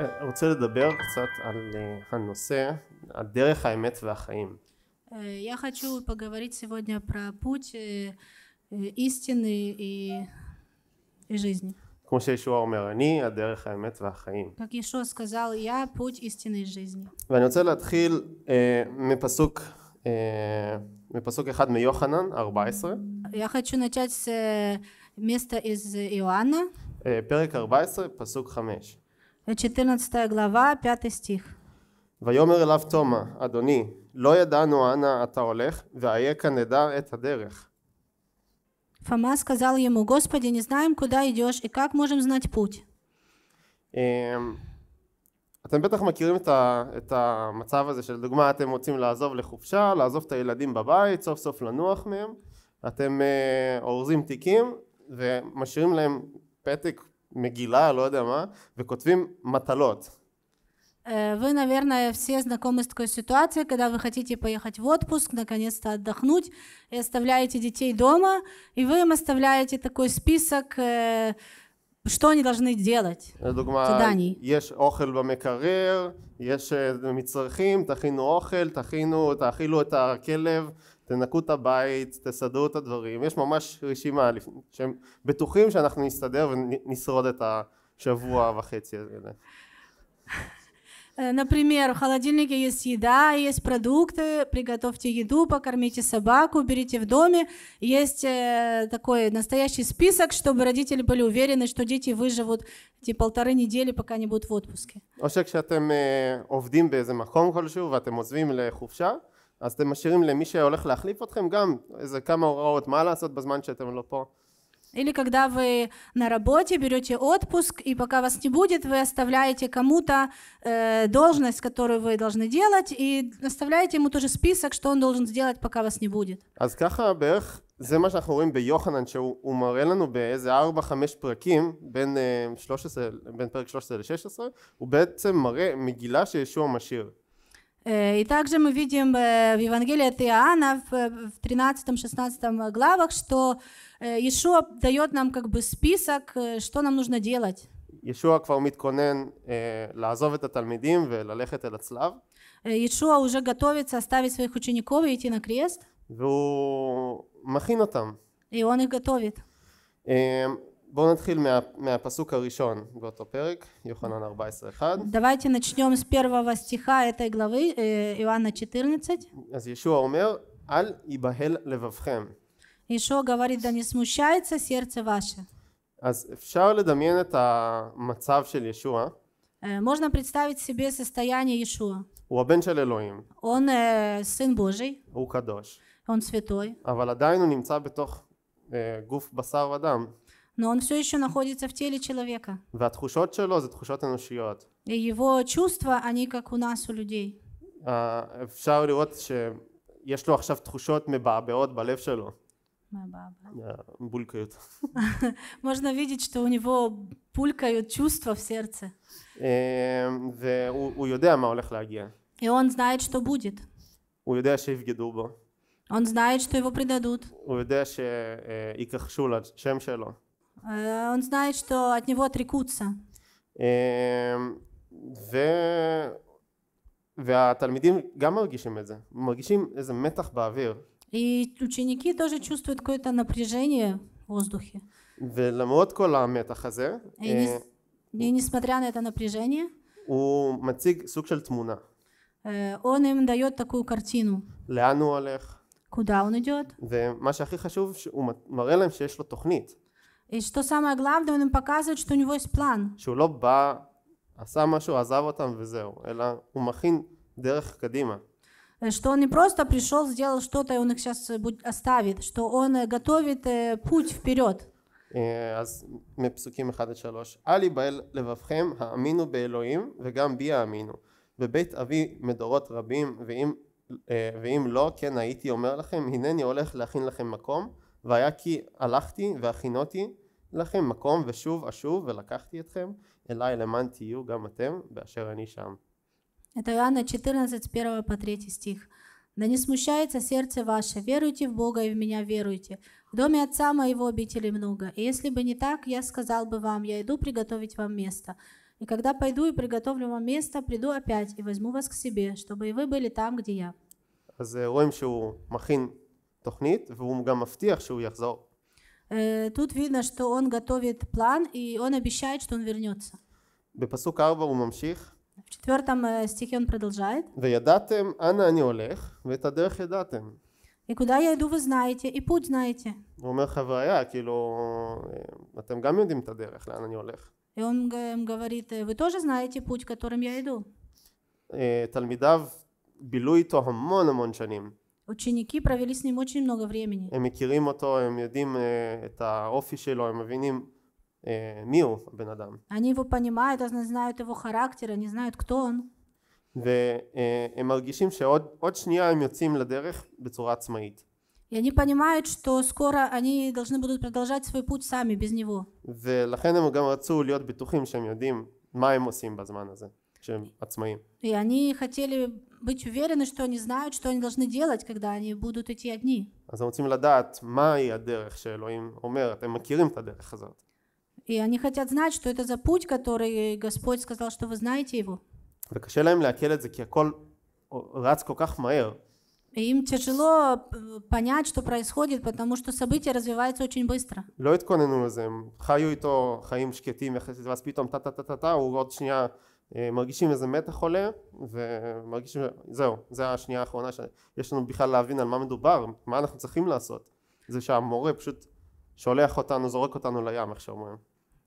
אה, רוצה לדבר קצת על אה, הנושא, דרך האמת והחיים. Э, я хочу поговорить сегодня про путь э, э, истины и, жизни. כמו שישוע אומר, אני הדרך האמת והחיים. Как сказал, я путь истины и жизни. ואני רוצה להתחיל מפסוק, מפסוק אחד מיוחנן 14. Я хочу начать с места из Иоанна. פרק 14, פסוק 5. 14 глава, 5 стих. ויאמר אליו תומא, אדוני, לא ידענו אנה אתה הולך, ואייכה נדע את הדרך. Фома сказал ему, Господи, не знаем, куда идешь и как можем знать путь. אתם בטח מכירים את, ה, את המצב הזה של דוגמה אתם רוצים לעזוב לחופשה, לעזוב את הילדים בבית, סוף סוף לנוח מהם, אתם אה, אורזים תיקים ומשאירים להם פתק מגילה, לא יודע מה, וכותבים מטלות. Э, вы, наверное, все знакомы с такой ситуацией, когда вы хотите поехать в отпуск, наконец-то отдохнуть, и оставляете детей дома, и вы им оставляете такой список, э, что они должны делать, заданий. יש אוכל במקרר, יש מצרכים, תכינו אוכל, תכינו, תאכילו את הכלב, תנקו את הבית, תסדרו את הדברים, יש ממש רשימה שהם בטוחים שאנחנו נסתדר ונשרוד את השבוע וחצי הזה. Например, в холодильнике есть еда, есть продукты, приготовьте еду, покормите собаку, уберите в доме. Есть э, такой настоящий список, чтобы родители были уверены, что дети выживут эти полторы недели, пока они будут в отпуске. או שכשאתם עובדים באיזה מקום כלשהו ואתם עוזבים לחופשה, אז אתם משאירים למי שהולך להחליף אתכם גם איזה כמה הוראות מה לעשות בזמן שאתם לא פה. Или когда вы э, на работе берете отпуск, и пока вас не будет, вы оставляете кому-то э, должность, которую вы должны делать, и оставляете ему тоже список, что он должен сделать, пока вас не будет. אז ככה בערך זה מה שאנחנו רואים ביוחנן, שהוא מראה לנו באיזה 4-5 פרקים, בין, 13, אה, בין פרק 13 ל-16, הוא בעצם מראה מגילה שישוע משאיר. Э, и также мы видим э, в Евангелии от Иоанна в 13-16 э, главах, что Иешуа дает нам как бы список, что нам нужно делать. Иешуа уже готовится оставить своих учеников и идти на крест. И он их готовит. Эм, בואו נתחיל מה, מהפסוק הראשון באותו פרק, יוחנן 14:1. Давайте начнем с первого стиха этой главы, э, Иоанна 14. אז ישוע אומר, אל ייבהל לבבכם. ישוע говорит, да не смущается сердце ваше. אז אפשר לדמיין את המצב של ישוע. Э, можно פריצטאבית себе состояние ישוע. הוא הבן של אלוהים. און סין בוז'י. הוא קדוש. און צפיתוי. אבל עדיין הוא נמצא בתוך э, גוף בשר ודם. но он все еще находится в теле человека. И его чувства, они как у нас, у людей. אפשר לראות שיש לו עכשיו תחושות מבעבעות בלב שלו. Булькают. Можно видеть, что у него пулькают чувства в сердце. Э, И он знает, что будет. Он знает, что его предадут. Он знает, что от него отрекутся. ו... והתלמידים גם מרגישים את זה, מרגישים איזה מתח באוויר. И ученики тоже чувствуют какое-то напряжение в воздухе. ולמרות כל המתח הזה, и несмотря на это напряжение, הוא מציג סוג של תמונה. Он им дает такую картину. לאן הוא הולך? Куда он идет? ומה שהכי חשוב, הוא מראה להם שיש לו תוכנית. И что самое главное, он им показывает, что у него есть план. שהוא לא בא, עשה משהו, עזב אותם וזהו, אלא הוא מכין דרך קדימה. Что он не просто пришел, сделал что-то, и он их сейчас э, оставит, что он э, готовит э, путь вперед. אז מפסוקים 1 עד 3 אל ייבהל לבבכם האמינו באלוהים וגם בי האמינו בבית אבי מדורות רבים ואם, ואם לא כן הייתי אומר לכם הנני הולך להכין לכם מקום והיה כי הלכתי והכינותי לכם מקום ושוב אשוב ולקחתי אתכם אליי למען תהיו גם אתם באשר אני שם. Это Иоанна 14, 1 по 3 стих. Да не смущается сердце ваше, веруйте в Бога и в меня веруйте. В доме отца моего обителей много, и если бы не так, я сказал бы вам, я иду приготовить вам место. И когда пойду и приготовлю вам место, приду опять и возьму вас к себе, чтобы и вы были там, где я. אז э, רואים שהוא מכין תוכנית, והוא גם מבטיח שהוא יחזור. Тут видно, что он готовит план, и он обещает, что он вернется. בפסוק 4 הוא ממשיך. В четвертом стихе он продолжает. וידעתם אנה אני הולך, ואת הדרך ידעתם. И куда я иду, вы знаете, и путь знаете. הוא אומר חוויה, כאילו, אתם גם יודעים את הדרך, לאן אני הולך. И он говорит, вы тоже знаете путь, которым я иду. תלמידיו בילו איתו המון המון שנים. ученики провели с ним очень много времени. הם מכירים אותו, הם יודעים uh, את האופי שלו, הם מבינים uh, מי הוא הבן אדם. Они его понимают, они знают его характер, они знают, кто он. והם э, מרגישים שעוד שנייה הם יוצאים לדרך בצורה עצמאית. И они понимают, что скоро они должны будут продолжать свой путь сами, без него. ולכן הם גם רצו להיות בטוחים שהם יודעים מה הם עושים בזמן הזה, שהם עצמאים. И они хотели быть уверены, что они знают, что они должны делать, когда они будут идти одни. אז הם רוצים לדעת מהי הדרך שאלוהים אומרת, הם מכירים את הדרך הזאת. И они хотят знать, что это за путь, который Господь сказал, что вы знаете его. וקשה להם לעכל את זה, כי הכל רץ כל И им тяжело э, понять, что происходит, потому что события развиваются очень быстро. לא התכוננו לזה, הם и то חיים שקטים יחסית, ואז פתאום та та та טה טה, הוא עוד שנייה אה, מרגישים איזה מתח עולה ומרגישים זהו זה השנייה האחרונה שיש לנו בכלל להבין על מה מדובר מה אנחנו צריכים לעשות זה שהמורה פשוט שולח אותנו זורק אותנו לים איך שאומרים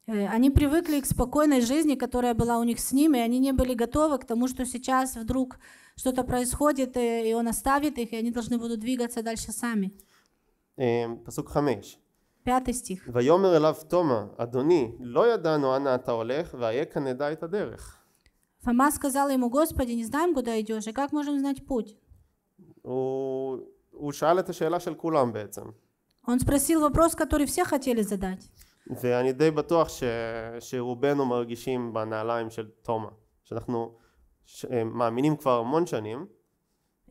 אני פריווק לי спокойной жизни, которая была у них с ними, и они не были готовы к тому, что сейчас вдруг что-то происходит, э, и он оставит их, и они должны будут פסוק חמש. ויאמר אליו תומא, אדוני, לא ידענו אנה אתה הולך, ואייכה נדע את הדרך. Фома сказал ему, Господи, не знаем, куда идешь, и как можем знать путь? הוא, הוא שאל את השאלה Он спросил вопрос, который все хотели задать. Э,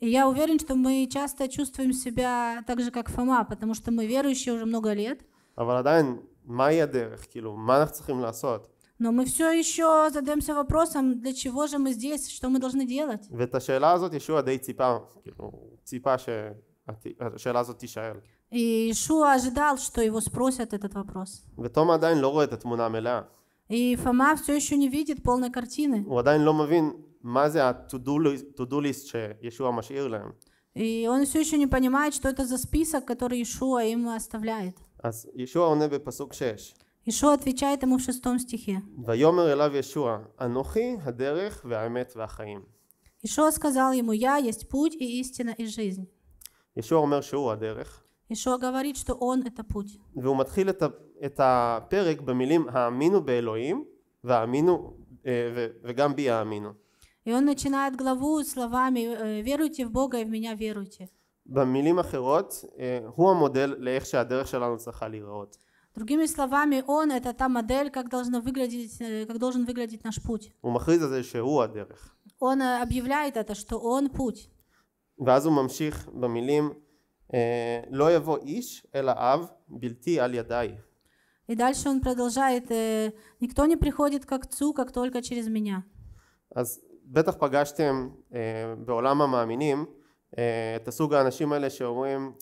и я уверен, что мы часто чувствуем себя так же, как Фома, потому что мы верующие уже много лет. אבל עדיין, מהי הדרך? כאילו, מה אנחנו צריכים לעשות? Но мы все еще задаемся вопросом, для чего же мы здесь, что мы должны делать. ואת השאלה הזאת ישוע די ציפה, כאילו, ציפה שהשאלה הזאת תישאל. И Ишуа ожидал, что его спросят этот вопрос. ותום עדיין לא רואה את התמונה И Фома все еще не видит полной картины. הוא עדיין לא מבין מה זה ה to И он все еще не понимает, что это за список, который Ишуа им оставляет. אז ישוע עונה בפסוק 6. ישוע отвечает את в שסתום стихе. ויאמר אליו ישוע, אנוכי הדרך והאמת והחיים. ישוע סקזל ימו, יא, יש פוט אי איסטינה אי ז'יזן. ישוע אומר שהוא הדרך. ישוע גברית שטו און את הפוט. והוא מתחיל את, הפרק במילים האמינו באלוהים והאמינו אה, וגם בי האמינו. יון он את גלבו, словами «Веруйте ובוגה Бога וירותי. במילים אחרות, אה, הוא המודל לאיך שהדרך שלנו צריכה להיראות. Другими словами, он – это та модель, как, должно выглядеть, как должен выглядеть наш путь. Он объявляет это, что он путь. И дальше он продолжает, никто не приходит к отцу, как только через меня. בטח פגשתם אה, בעולם המאמינים אה, את הסוג האנשים האלה שאומרים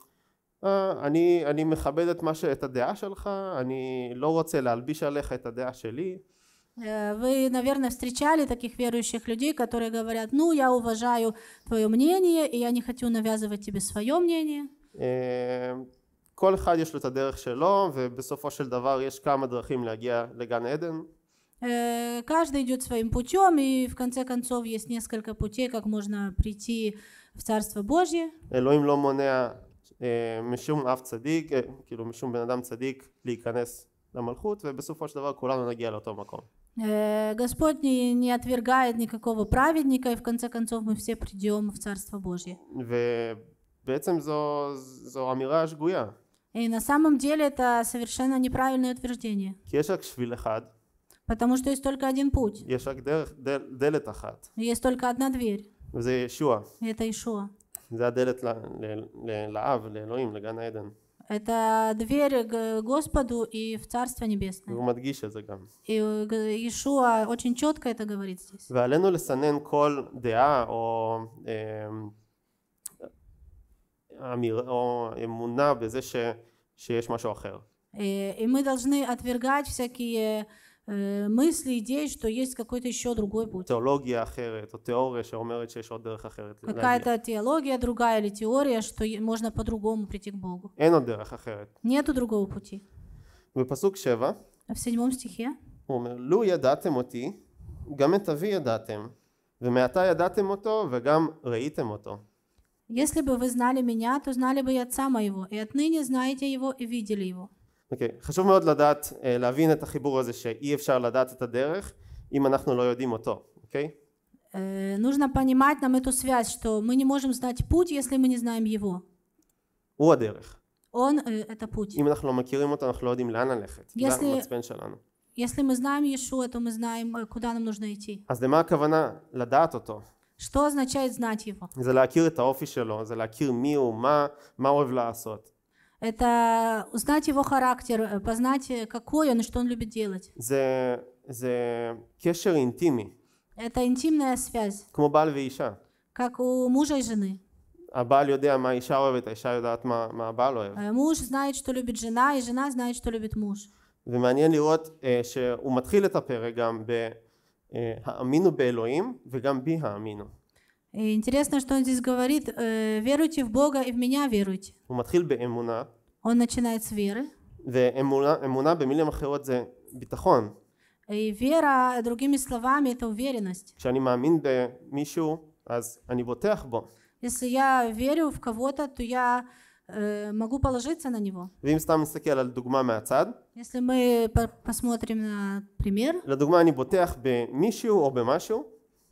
אני, אני מכבד את, ש... את הדעה שלך, אני לא רוצה להלביש עליך את הדעה שלי. Э, вы, наверное, встречали таких верующих людей, которые говорят, ну, я уважаю твое мнение, и я не хочу навязывать тебе свое мнение. כל э, אחד יש לו את הדרך שלו, ובסופו של דבר יש כמה э, Каждый идет своим путем, и в конце концов есть несколько путей, как можно прийти в Царство Божье. משום אב צדיק, כאילו משום בן אדם צדיק להיכנס למלכות ובסופו של דבר כולנו נגיע לאותו מקום. Э, Господь не, не отвергает никакого праведника, и в конце концов мы все придем в Царство Божье. И на самом деле это совершенно неправильное утверждение. Потому что есть только один путь. Есть только одна дверь. Это Ишуа. זה הדלת לאב, לאלוהים, לגן העדן. Это дверь к Господу и в Царство Небесное. והוא מדגיש очень четко это говорит здесь. И мы должны отвергать всякие Э, мысли, идеи, что есть какой-то еще другой путь. Теология אחרת, או תיאוריה שאומרת שיש עוד דרך אחרת. Какая-то теология другая или теория, что можно по-другому прийти к Богу. אין עוד דרך Нету другого пути. בפסוק Шева. В седьмом стихе. הוא אומר, לו ידעתם אותי, גם את אבי ידעתם, ומעתה ידעתם אותו וגם ראיתם Если бы вы знали меня, то знали бы и отца моего, и отныне знаете его и видели его. אוקיי, okay, חשוב מאוד לדעת, אה, להבין את החיבור הזה שאי אפשר לדעת את הדרך אם אנחנו לא יודעים אותו, אוקיי? Okay? Э, нужно понимать нам эту связь, что мы не можем знать путь, если мы не знаем его. הוא הדרך. Он э, – это путь. אם אנחנו לא מכירים אותו, אנחנו לא יודעים לאן ללכת. זה המצפן שלנו. Если мы знаем Иешуа, то мы знаем, э, куда нам нужно идти. אז למה הכוונה? לדעת אותו. Что означает знать его? זה להכיר את האופי שלו, זה להכיר מי הוא, מה, מה הוא אוהב לעשות. Это узнать его характер, познать, какой он и что он любит делать. זה, זה קשר אינטימי. Это интимная связь. כמו בעל ואישה. Как у мужа и жены. הבעל יודע מה האישה אוהבת, האישה יודעת מה, מה הבעל אוהב. מוש знает, что любит жена, и жена знает, что любит муж. ומעניין לראות uh, שהוא מתחיל את הפרק גם ב... האמינו באלוהים וגם בי האמינו. И интересно, что он здесь говорит, э, веруйте в Бога и в меня веруйте. Он начинает с веры. И вера, другими словами, это уверенность. Если я верю в кого-то, то я э, могу положиться на него. Если мы посмотрим на пример.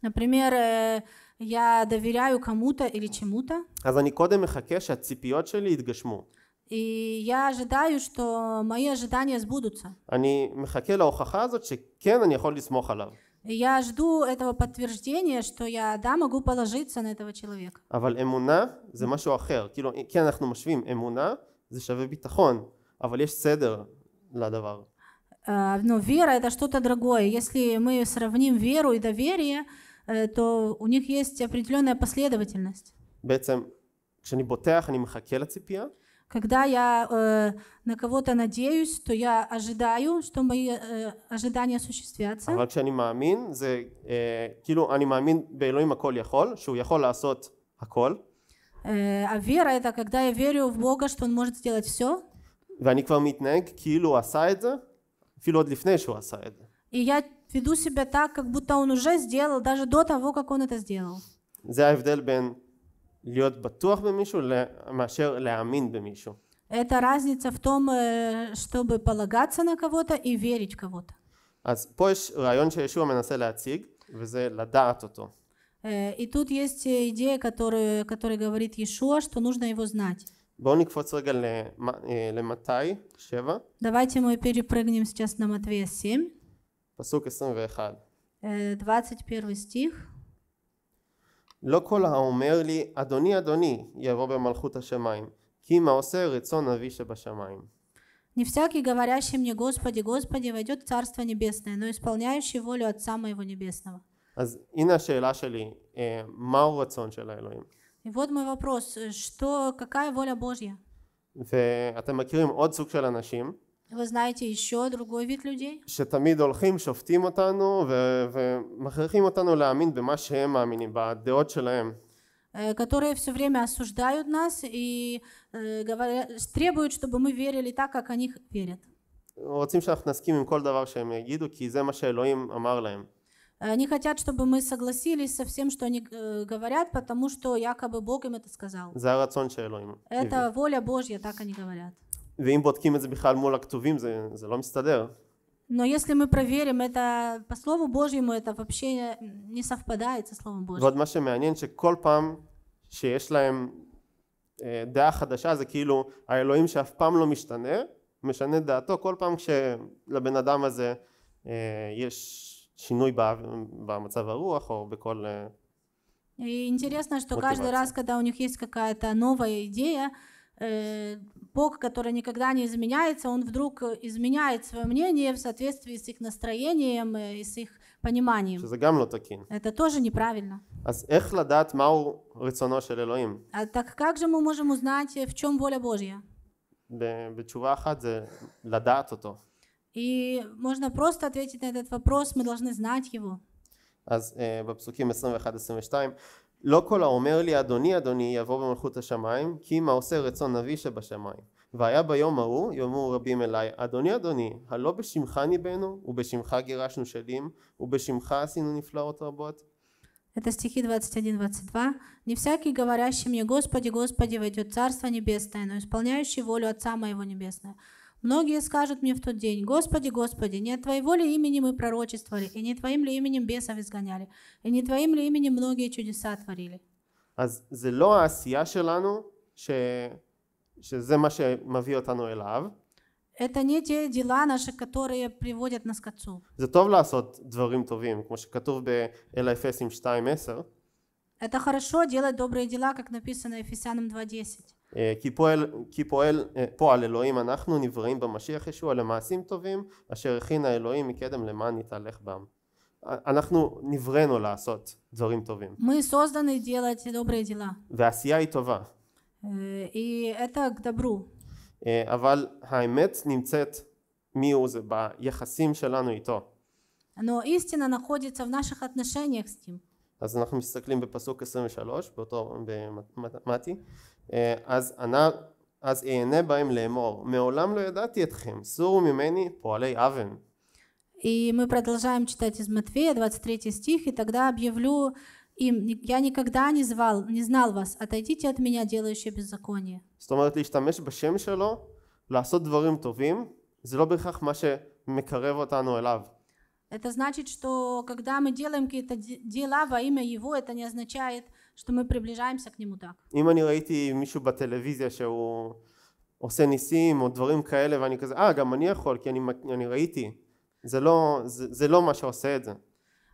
Например, э, я доверяю кому-то или чему-то. אז אני קודם מחכה שהציפיות שלי יתגשמו. И я ожидаю, что мои ожидания сбудутся. אני מחכה להוכחה הזאת שכן אני יכול לסמוך עליו. Я жду этого подтверждения, что я, да, могу положиться на этого человека. אבל אמונה זה משהו אחר. כאילו, כן, אנחנו משווים. אמונה זה שווה ביטחון, אבל יש סדר לדבר. А, но вера это что-то другое. Если мы сравним веру и доверие, Э, то у них есть определенная последовательность. בעצם, כשאני Когда я э, на кого-то надеюсь, то я ожидаю, что мои э, ожидания осуществятся. אבל כשאני מאמין, זה אה, э, כאילו אני מאמין באלוהים הכל יכול, שהוא יכול לעשות הכל. אה, э, а вера это когда я верю в Бога, что он может сделать все. И я веду себя так, как будто он уже сделал, даже до того, как он это сделал. Это разница в том, э, чтобы полагаться на кого-то и верить кого-то. Э, и тут есть э, идея, которую, которая говорит Иешуа, что нужно его знать. Давайте мы перепрыгнем сейчас на Матвея 7. פסוק 21. 21 стих. לא כל האומר לי, אדוני אדוני, יבוא במלכות השמיים, כי אם העושה רצון אבי שבשמיים. Не всякий, говорящий мне, Господи, Господи, войдет в Царство Небесное, но исполняющий волю Отца Моего Небесного. И вот мой вопрос, что, какая воля Божья? Вы знаете еще другой вид людей? שתמיד הולכים, שופטים אותנו ו- ומכריחים אותנו להאמין במה שהם э, которые все время осуждают нас и э, говорят, требуют, чтобы мы верили так, как они верят. רוצים שאנחנו נסכים עם כל דבר שהם יגידו, כי זה מה שאלוהים אמר להם. Э, они хотят, чтобы мы согласились со всем, что они говорят, потому что якобы Бог им это сказал. זה הרצון это воля Божья, так они говорят. ואם בודקים את זה בכלל מול הכתובים זה, זה לא מסתדר. Но если мы проверим это по Слову Божьему, это вообще не совпадает со Словом Божьим. ועוד מה שמעניין שכל פעם שיש להם דעה חדשה זה כאילו האלוהים שאף פעם לא משתנה, משנה דעתו כל פעם כשלבן אדם הזה יש שינוי במצב הרוח או בכל... И интересно, что каждый раз, когда у них есть какая-то новая идея, Э, Бог, который никогда не изменяется, он вдруг э, изменяет свое мнение в соответствии с их настроением э, и с их пониманием. Это тоже неправильно. А так как же мы можем узнать, в чем воля Божья? И можно просто ответить на этот вопрос, мы должны знать его. אז בפסוקים 21-22 לא כל האומר לי אדוני אדוני יבוא במלכות השמיים כי אם העושה רצון אבי שבשמיים והיה ביום ההוא יאמרו רבים אליי אדוני אדוני הלא בשמך ניבאנו ובשמך גירשנו שדים ובשמך עשינו נפלאות רבות Это стихи 21-22. «Не всякий, говорящий мне, Господи, Господи, войдет Царство Небесное, но исполняющий волю Отца Моего Небесного, Многие скажут мне в тот день, «Господи, Господи, не от Твоего ли имени мы пророчествовали, и не Твоим ли именем бесов изгоняли, и не Твоим ли именем многие чудеса творили?» Это не те дела наши, которые приводят нас к Отцу. זה טוב לעשות Это хорошо делать добрые дела, как написано в Ефесянам 2.10. אה, כי פועל, כי פועל, אה, פועל אלוהים אנחנו נבראים במשיח ישוע למעשים טובים אשר הכין האלוהים מקדם למען נתהלך בם. אנחנו נבראנו לעשות דברים טובים. ועשייה היא טובה. Э, э, אבל האמת נמצאת מי הוא זה ביחסים שלנו איתו. אז אנחנו מסתכלים בפסוק 23, באותו, במתי, אז, ענה, אז אענה בהם לאמור, מעולם לא ידעתי אתכם, סורו ממני פועלי אוון. И мы продолжаем читать из Матфея, 23 стих, и тогда объявлю им, я никогда не звал, не знал вас, отойдите от меня, делающие беззаконие. זאת אומרת, להשתמש בשם שלו, לעשות דברים טובים, זה לא בהכרח מה שמקרב אותנו Это значит, что когда мы делаем какие-то дела во имя Его, это не означает, что мы приближаемся к нему так. אם אני ראיתי מישהו בטלוויזיה שהוא עושה ניסים או דברים כאלה ואני כזה אה ah, גם אני יכול כי אני, אני ראיתי זה לא, זה, זה לא מה שעושה את זה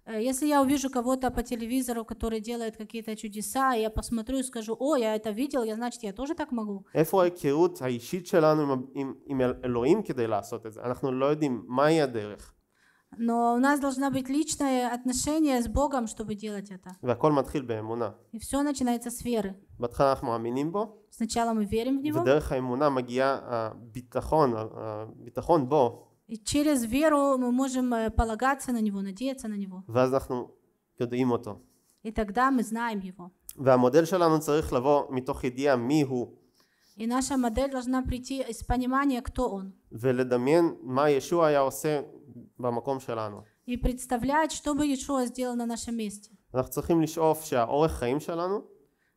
э, Если я увижу кого-то по телевизору, который делает какие-то чудеса, я посмотрю и скажу, о, я это видел, я, значит, я тоже так могу. איפה ההיכרות האישית שלנו עם, עם, עם אלוהים כדי לעשות את זה? אנחנו לא יודעים מהי הדרך. Но у нас должно быть личное отношение с Богом, чтобы делать это. И все начинается с веры. Сначала мы верим в Него. И через веру мы можем э, полагаться на Него, надеяться на Него. И тогда мы знаем Его. והמודל שלנו צריך לבוא מתוך ידיעה מי הוא. И наша модель должна прийти из понимания, кто он. במקום שלנו. И представлять, что бы Иешуа сделал на нашем месте. אנחנו צריכים לשאוף שהאורך חיים שלנו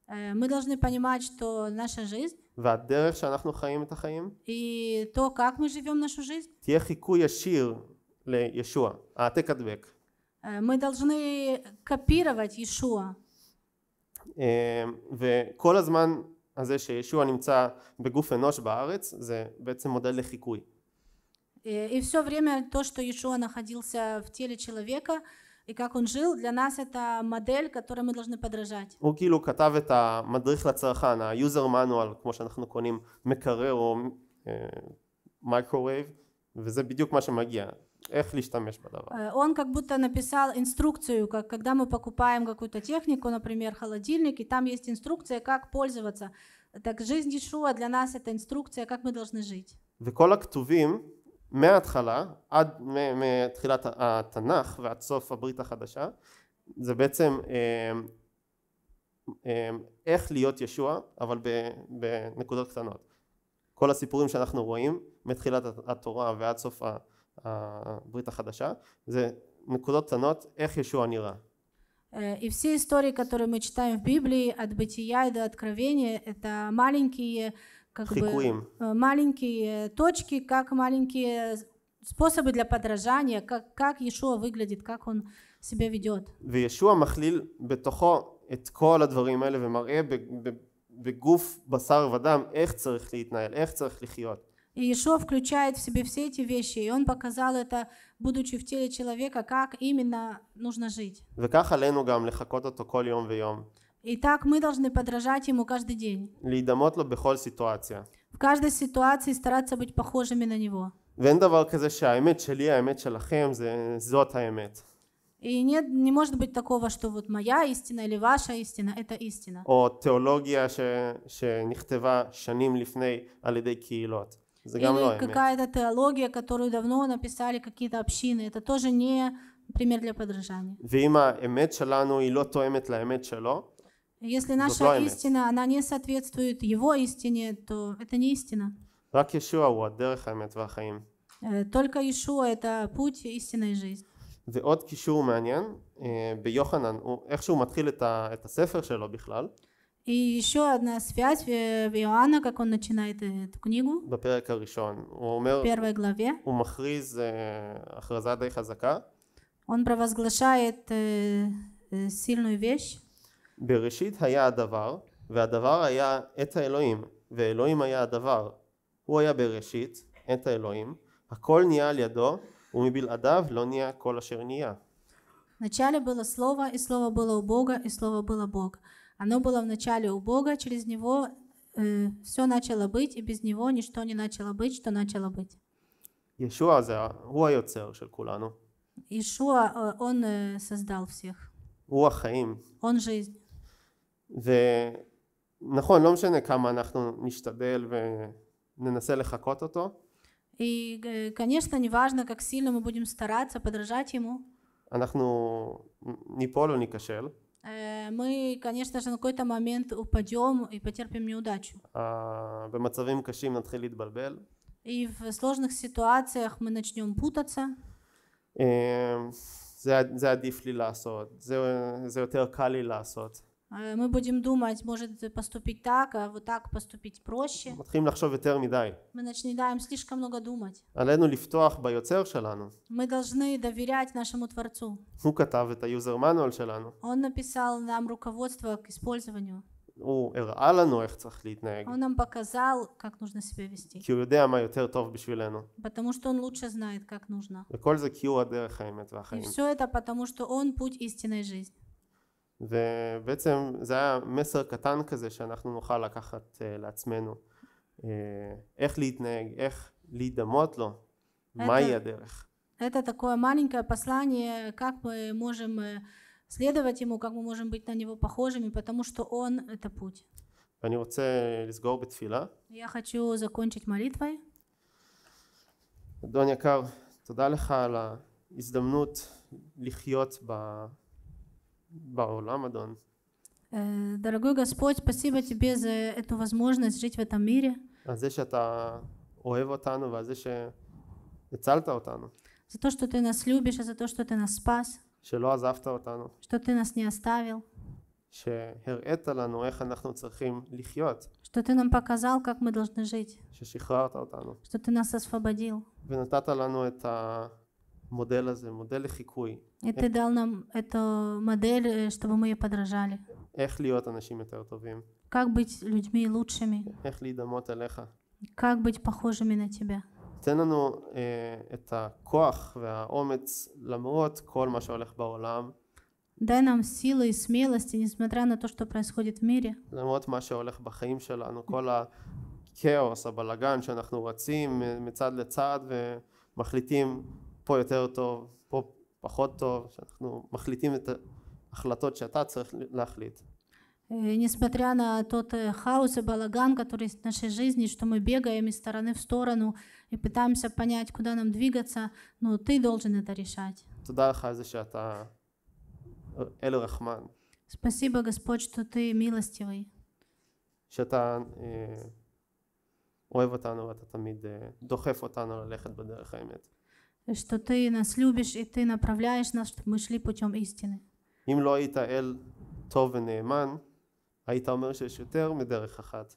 э, мы должны понимать, что наша жизнь והדרך שאנחנו חיים את החיים и то, как мы живем нашу жизнь תהיה חיקוי ישיר לישוע, העתק הדבק. Э, мы должны копировать э, וכל הזמן הזה שישוע נמצא בגוף אנוש בארץ זה בעצם מודל לחיקוי. Э, и все время то, что Иешуа находился в теле человека, и как он жил, для нас это модель, которой мы должны подражать. הוא כאילו כתב את המדריך לצרכן, ה-user manual, כמו שאנחנו קונים מקרר או מייקרווייב, וזה בדיוק מה שמגיע. איך להשתמש בדבר. Он как будто написал инструкцию, как когда мы покупаем какую-то технику, например, холодильник, и там есть инструкция, как пользоваться. Так жизнь Иешуа для нас это инструкция, как мы должны жить. וכל הכתובים מההתחלה עד מתחילת התנ"ך ועד סוף הברית החדשה זה בעצם אמ, אמ, איך להיות ישוע אבל בנקודות קטנות כל הסיפורים שאנחנו רואים מתחילת התורה ועד סוף הברית החדשה זה נקודות קטנות איך ישוע נראה э, И все истории, которые мы читаем в Библии, от бытия и до откровения, это маленькие как бы маленькие точки, как маленькие способы для подражания, как, как Иешуа выглядит, как он себя ведет. את כל הדברים האלה ומראה בגוף בשר ודם איך צריך להתנהל, איך צריך לחיות. И Иешуа включает в себе все эти вещи, и он показал это, будучи в теле человека, как именно нужно жить. וכך עלינו גם לחקות אותו כל יום ויום. И так мы должны подражать ему каждый день. להידמות В каждой ситуации стараться быть похожими на него. И нет, не может быть такого, что вот моя истина или ваша истина, это истина. О теология ש, Или какая-то теология, которую давно написали какие-то общины, это тоже не пример для подражания. Если наша за истина, она не соответствует его истине, то это не истина. Э, только Ишуа — это путь, истинной жизни. ועוד קישור מעניין, ביוחנן, איך שהוא מתחיל את הספר שלו בכלל. И еще одна связь в Иоанна, как он начинает эту книгу. בפרק הראשון. הוא אומר, первой главе. הוא מכריז הכרזה די חזקה. Он провозглашает э, э, сильную вещь. בראשית היה הדבר, והדבר היה את האלוהים, ואלוהים היה הדבר. הוא היה בראשית, את האלוהים, הכל נהיה על ידו, ומבלעדיו לא נהיה כל אשר נהיה. Вначале было Слово, и Слово было у Бога, и Слово было Бог. Оно было вначале у Бога, через Него э, все начало быть, и без Него ничто не начало быть, что начало быть. Иешуа, э, он э, создал всех. Он жизнь. זה לא משנה כמה אנחנו נשתדל וננסה לחקות אותו И, конечно, важно, как сильно мы будем стараться подражать ему. אנחנו ניפול או Мы, конечно же, на какой-то момент упадем и потерпим неудачу. И в сложных ситуациях мы начнем путаться. זה, Э, мы будем думать, может поступить так, а вот так поступить проще. Мы начинаем слишком много думать. עלינו לפתוח ביוצר שלנו. Мы должны доверять нашему Творцу. הוא כתב את היוזר Он написал нам руководство к использованию. הוא הראה Он нам показал, как нужно себя вести. כי הוא יודע מה потому что он лучше знает, как нужно. И все это потому что он путь истинной жизни. ובעצם זה היה מסר קטן כזה שאנחנו נוכל לקחת אה, לעצמנו אה, איך להתנהג, איך להידמות לו, מהי הדרך. Это такое маленькое послание, как мы можем э, следовать ему, как мы можем быть на него похожими, потому что он – это путь. ואני רוצה לסגור בתפילה. Я хочу закончить молитвой. אדון יקר, תודה לך על ההזדמנות לחיות ב... Э, дорогой Господь, спасибо Тебе за эту возможность жить в этом мире. А а за то, что Ты нас любишь, и а за то, что Ты нас спас. что Ты нас не оставил. שהראית לנו איך אנחנו צריכים לחיות. что ты нам показал, как мы должны жить. ששחררת אותנו. что ты нас освободил. ונתת לנו את המודל הזה, מודל לחיקוי. И ты дал нам эту модель, чтобы мы ей подражали. איך להיות אנשים יותר טובים. Как быть людьми лучшими. איך להידמות אליך. Как быть похожими на тебя. תן לנו אה, את הכוח והאומץ למרות כל מה שהולך בעולם. Дай нам силы и смелости, несмотря на то, что происходит в мире. למרות מה שהולך בחיים שלנו, כל הכאוס, הבלגן שאנחנו רצים מצד לצד ומחליטים פה יותר טוב, פה פחות טוב, שאנחנו מחליטים את ההחלטות שאתה צריך להחליט. Э, несмотря на тот э, хаос и балаган, который есть в нашей жизни, что мы бегаем из стороны в сторону и пытаемся понять, куда нам двигаться, но ты должен это решать. Э, Спасибо, Господь, что ты милостивый. שאתה אוהב אותנו ואתה תמיד דוחף אותנו ללכת בדרך האמת что Ты нас любишь, и Ты направляешь нас, чтобы мы шли путем истины. אם לא היית אל טוב ונאמן, היית אומר שיש יותר מדרך אחת.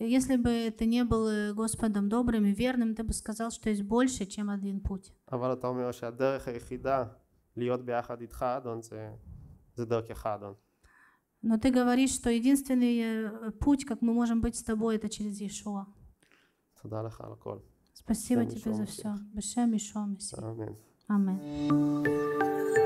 Если бы ты не был э, Господом добрым и верным, ты бы сказал, что есть больше, чем один путь. אבל אתה אומר שהדרך היחידה להיות ביחד איתך, אדון, זה, זה דרך לך, אדון. Но ты говоришь, что единственный э, путь, как мы можем быть с тобой, это через Иешуа. תודה לך על Спасибо Тебе за все. Большое Мишо Аминь.